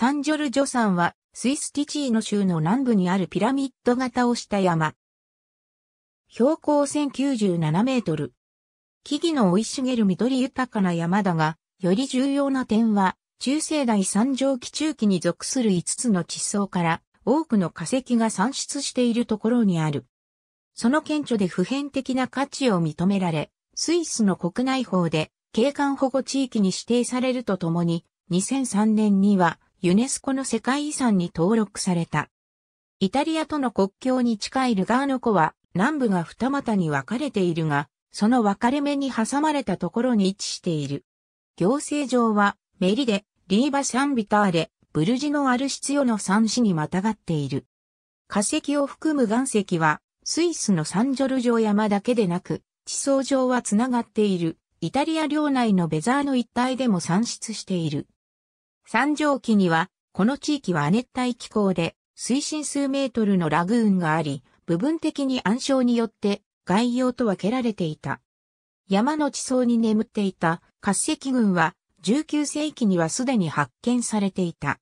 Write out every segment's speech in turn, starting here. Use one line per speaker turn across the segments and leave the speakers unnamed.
サンジョルジョ山は、スイスティチーノ州の南部にあるピラミッド型をした山。標高1097メートル。木々の生い茂る緑豊かな山だが、より重要な点は、中世代三上期中期に属する5つの地層から多くの化石が産出しているところにある。その顕著で普遍的な価値を認められ、スイスの国内法で景観保護地域に指定されるとともに、2003年にはユネスコの世界遺産に登録された。イタリアとの国境に近いルガーノ湖は南部が二股に分かれているが、その分かれ目に挟まれたところに位置している。行政上はメリデ、リーバ・シャンビターレ、ブルジノ・アルシツヨの三市にまたがっている。化石を含む岩石はスイスのサンジョルジョ山だけでなく、地層上はつながっているイタリア領内のベザーの一帯でも産出している。三畳紀には、この地域は亜熱帯気候で、水深数メートルのラグーンがあり、部分的に暗礁によって概要と分けられていた。山の地層に眠っていた滑石群は19世紀にはすでに発見されていた。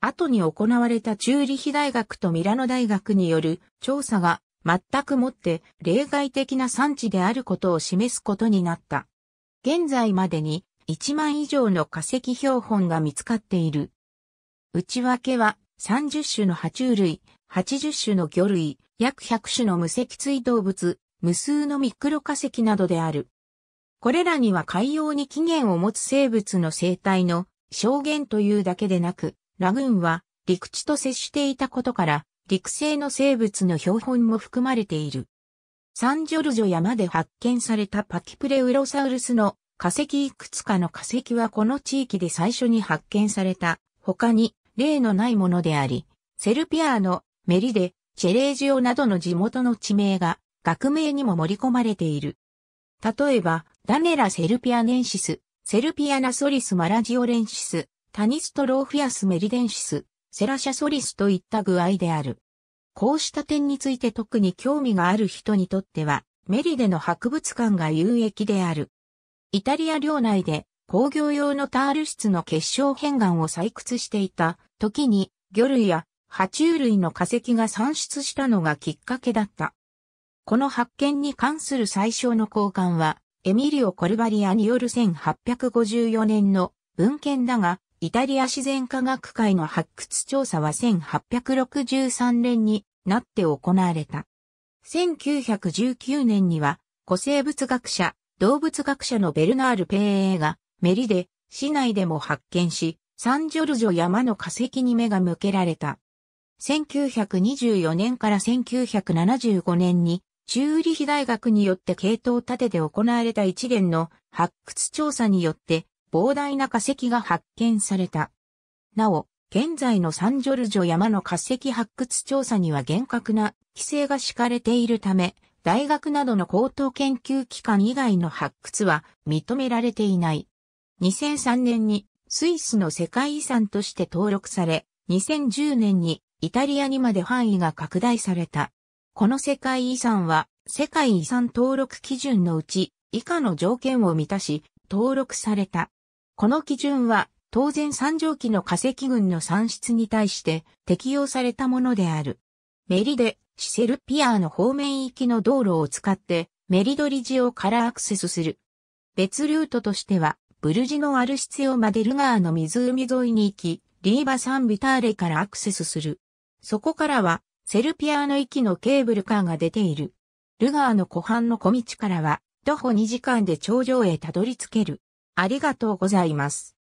後に行われたチューリヒ大学とミラノ大学による調査が全くもって例外的な産地であることを示すことになった。現在までに1万以上の化石標本が見つかっている。内訳は30種の爬虫類、80種の魚類、約100種の無脊椎動物、無数のミクロ化石などである。これらには海洋に起源を持つ生物の生態の証言というだけでなく、ラグーンは陸地と接していたことから、陸生の生物の標本も含まれている。サンジョルジョ山で発見されたパキプレウロサウルスの化石いくつかの化石はこの地域で最初に発見された他に例のないものであり、セルピアーノ、メリデ、チェレージオなどの地元の地名が学名にも盛り込まれている。例えば、ダネラ・セルピアネンシス、セルピアナソリス・マラジオレンシス、タニストローフィアス・メリデンシス、セラシャソリスといった具合である。こうした点について特に興味がある人にとっては、メリデの博物館が有益である。イタリア領内で工業用のタール質の結晶片岩を採掘していた時に魚類や爬虫類の化石が産出したのがきっかけだった。この発見に関する最小の交換は、エミリオ・コルバリアによる1854年の文献だが、イタリア自然科学会の発掘調査は1863年になって行われた。1919年には、古生物学者動物学者のベルナール・ペーエがメリで市内でも発見し、サンジョルジョ山の化石に目が向けられた。1924年から1975年にチューリヒ大学によって系統立てで行われた一連の発掘調査によって膨大な化石が発見された。なお、現在のサンジョルジョ山の化石発掘調査には厳格な規制が敷かれているため、大学などの高等研究機関以外の発掘は認められていない。2003年にスイスの世界遺産として登録され、2010年にイタリアにまで範囲が拡大された。この世界遺産は世界遺産登録基準のうち以下の条件を満たし登録された。この基準は当然三畳紀の化石群の産出に対して適用されたものである。メリデ、シセルピアーの方面行きの道路を使ってメリドリジオからアクセスする。別ルートとしては、ブルジノアルシツヨマデルガーの湖沿いに行き、リーバ・サン・ビターレからアクセスする。そこからは、セルピアーの行きのケーブルカーが出ている。ルガーの湖畔の小道からは、徒歩2時間で頂上へたどり着ける。ありがとうございます。